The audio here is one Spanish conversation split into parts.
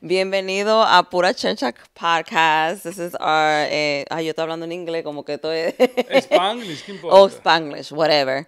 Bienvenido a Pura Chencha Podcast. This is our. Eh, yo estoy hablando en inglés, como que estoy. Spanglish, ¿qué importa? Oh, Spanglish, whatever.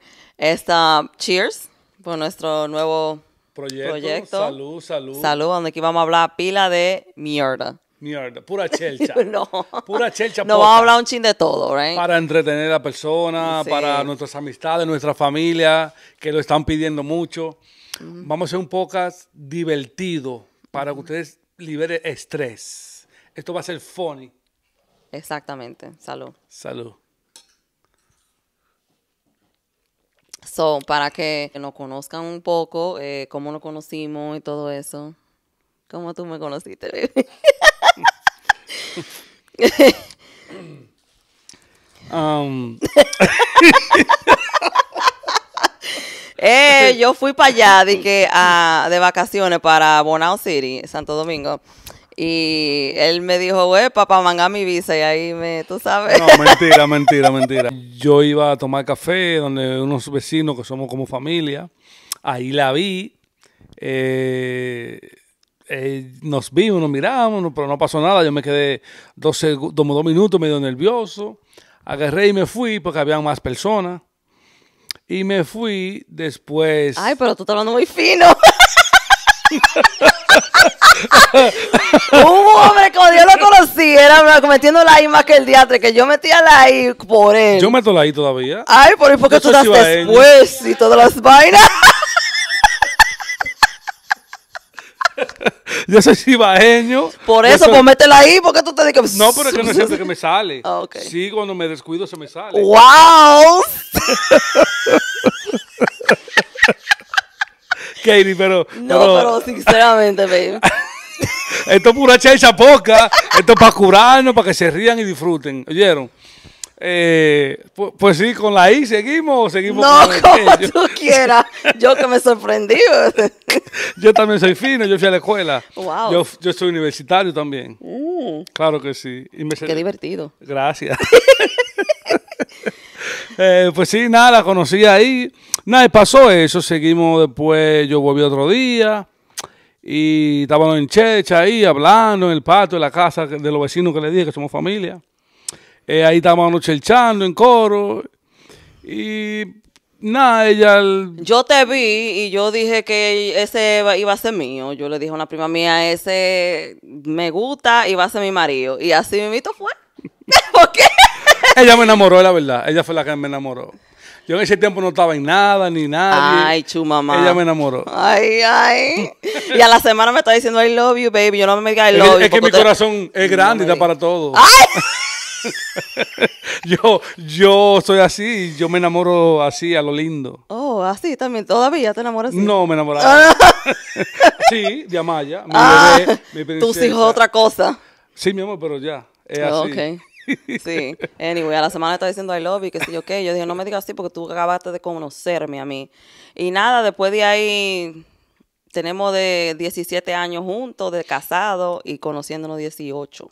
cheers por nuestro nuevo proyecto, Salud, salud. Salud, donde aquí vamos a hablar pila de mierda. Mierda, pura chelcha. no. Pura chelcha. No, vamos a hablar un ching de todo, right? Para entretener a la persona, para nuestras amistades, nuestra familia, que lo están pidiendo mucho. Vamos a hacer un podcast divertido para que ustedes libere estrés. Esto va a ser funny. Exactamente. Salud. Salud. So, para que nos conozcan un poco, eh, cómo nos conocimos y todo eso. ¿Cómo tú me conociste, baby? Um. Eh, yo fui para allá de, ah, de vacaciones para Bonao City, Santo Domingo. Y él me dijo, güey, papá, manga mi visa. Y ahí me, tú sabes. No, mentira, mentira, mentira. Yo iba a tomar café donde unos vecinos que somos como familia. Ahí la vi. Eh, eh, nos vimos, nos miramos, pero no pasó nada. Yo me quedé dos, dos minutos medio nervioso. Agarré y me fui porque había más personas. Y me fui después. Ay, pero tú estás hablando muy fino. un hombre como yo lo conocí era cometiendo la I más que el diatre que yo metía la I por él yo meto la I todavía ay por, eso porque tú das después y todas las vainas yo soy cibaeño. Por eso, pues métela ahí, porque tú te dices. No, pero es que no es que me sale. Ah, sí, cuando me descuido se me sale. ¡Wow! Katie, pero. No, pero, sinceramente, baby. Esto es pura chacha poca. Esto es para curarnos, para que se rían y disfruten. ¿Oyeron? Eh, pues, sí, con la I seguimos seguimos no, como tú quieras. Yo que me sorprendí. yo también soy fino, yo fui a la escuela. Yo, soy universitario también. Mm. Claro que sí. Qué divertido. Gracias eh, pues sí, nada, la conocí ahí. Nada, pasó eso. Seguimos después, yo volví otro día. Y estábamos en checha ahí, hablando en el patio, de la casa de los vecinos que le dije que somos familia. Eh, ahí estábamos chelchando en coro. Y nada, ella. Yo te vi y yo dije que ese iba a ser mío. Yo le dije a una prima mía, ese me gusta y va a ser mi marido. Y así mi mito fue. ¿Por qué? ella me enamoró, es la verdad. Ella fue la que me enamoró. Yo en ese tiempo no estaba en nada ni nada. Ay, mamá. Ella me enamoró. Ay, ay. Y a la semana me está diciendo I love you, baby. Yo no me diga I love you. Es que mi corazón es grande y para todo. ¡Ay! yo, yo soy así, yo me enamoro así, a lo lindo. Oh, así también, todavía te enamoras. Así? No, me enamoraba. sí, de Amaya, mi ah, bebé, mi Tus hijos otra cosa. Sí, mi amor, pero ya. Es oh, así. Sí. Anyway, a la semana estaba diciendo I love you, que sé yo qué. Yo dije, no me digas así porque tú acabaste de conocerme a mí. Y nada, después de ahí tenemos de 17 años juntos, de casados y conociéndonos 18.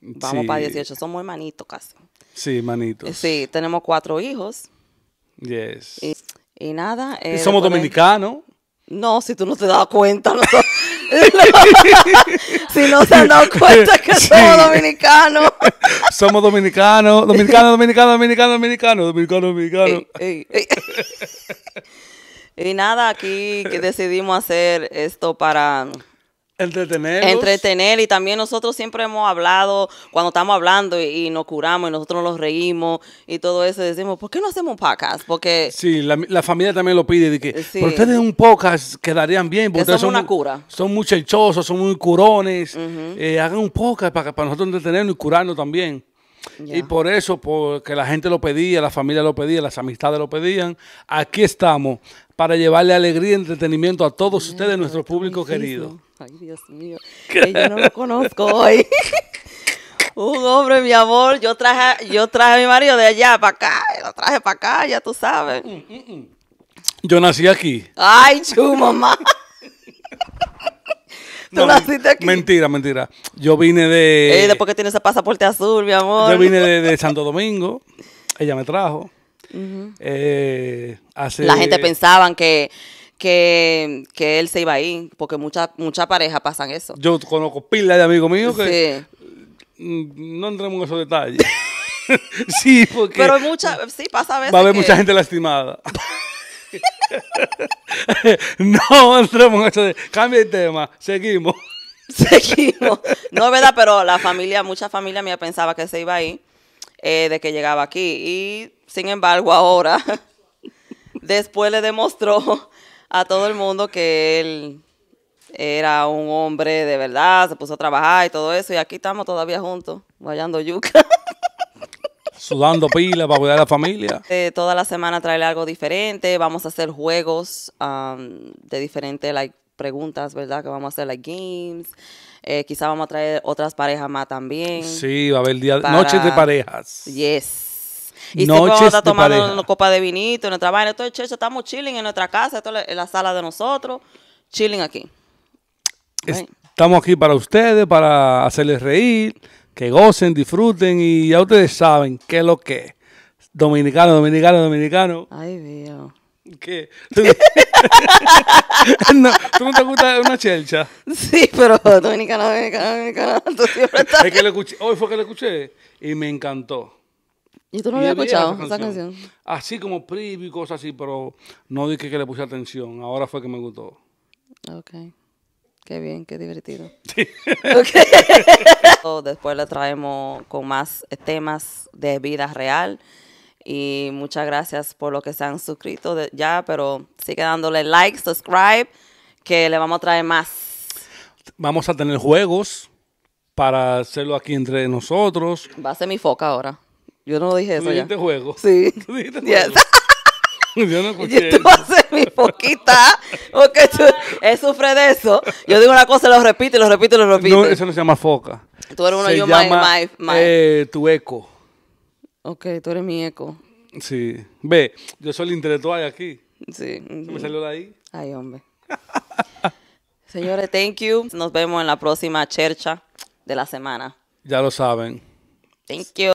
Vamos para 18, somos hermanitos casi. Sí, hermanitos. Sí, tenemos cuatro hijos. Yes. Y, nada. ¿Y eh, somos dominicanos. No, si tú no te das cuenta, nosotros. si no se han dado cuenta que somos dominicanos. somos dominicanos, dominicanos, dominicanos, dominicanos, dominicanos, dominicanos, dominicanos. y nada, aquí que decidimos hacer esto para Entretener. Entretener. Y también nosotros siempre hemos hablado, cuando estamos hablando y, nos curamos y nosotros nos reímos y todo eso, decimos, ¿por qué no hacemos pacas? Porque... Sí, la, familia también lo pide. De que, Pero ustedes un podcast quedarían bien. Porque son una cura. Son muy son muy curones. Eh, hagan un podcast para, para nosotros entretenernos y curarnos también. Y por eso, porque la gente lo pedía, la familia lo pedía, las amistades lo pedían, aquí estamos para llevarle alegría y entretenimiento a todos ustedes, nuestro público querido. Ay, Dios mío. Que yo no lo conozco hoy. Un hombre, mi amor, yo traje, yo traje a mi marido de allá para acá, lo traje para acá, ya tú sabes. Mm, mm, mm. Yo nací aquí. Ay, chu, mamá. Tú naciste aquí. Mentira, mentira. Yo vine de. ¿Por qué tienes ese pasaporte azul, mi amor? Yo vine de Santo Domingo. Ella me trajo. Eh, la gente pensaban que, que, él se iba a ir, porque muchas mucha parejas pasan eso. Yo conozco pila de amigos míos que mm, no entremos en esos detalles. sí, porque... Pero mucha, sí, pasa a veces Va a haber mucha gente lastimada. no entremos en eso. De, cambia el tema. Seguimos. Seguimos. No verdad, pero la familia, mucha familia mía pensaba que se iba ahí, eh, de que llegaba aquí. Y sin embargo, ahora, después le demostró a todo el mundo que él era un hombre de verdad, se puso a trabajar y todo eso, y aquí estamos todavía juntos, vayando yuca. Sudando pilas para cuidar a la familia. Eh, toda la semana traerle algo diferente, vamos a hacer juegos um, de diferentes like, preguntas, ¿verdad? Que vamos a hacer like games. Eh, quizá vamos a traer otras parejas más también. Sí, va a haber día, noches de parejas. Yes. Y siempre vamos a tomando una copa de vinito en nuestra vaina. Entonces, estamos chilling en nuestra casa, esto es la sala de nosotros, chilling aquí. estamos aquí para ustedes, para hacerles reír, que gocen, disfruten y ya ustedes saben qué es lo que es. Dominicano, dominicano, dominicano. Ay, Dios. ¿Qué? no, ¿Tú no te gusta una chelcha? Sí, pero dominicano, dominicano, dominicano escuché, hoy fue que le escuché y me encantó. ¿Y tú no habías escuchado esa canción? Así como privy y cosas así, pero no dije que le puse atención. Ahora fue que me gustó. Ok. Qué bien, qué divertido. Sí. Oh, después le traemos con más temas de vida real. Y muchas gracias por lo que se han suscrito ya, pero sigue dándole like, subscribe, que le vamos a traer más. Vamos a tener juegos para hacerlo aquí entre nosotros. Va a ser mi foca ahora. Yo no dije eso. ¿Dijiste ya. juego? Sí. ¿Tú dijiste Yo no escuché. tú haces mi foquita Porque él sufre de eso. Yo digo una cosa, lo repito, lo repito, y lo repito. eso no se llama foca. Tú eres uno, se yo my, my, my. Eh, tu eco. Ok, tú eres mi eco. Sí. Ve, yo soy el intelectual aquí. Sí. Me salió de ahí. Ay, hombre. Señores, thank you. Nos vemos en la próxima chercha de la semana. Ya lo saben. Thank you.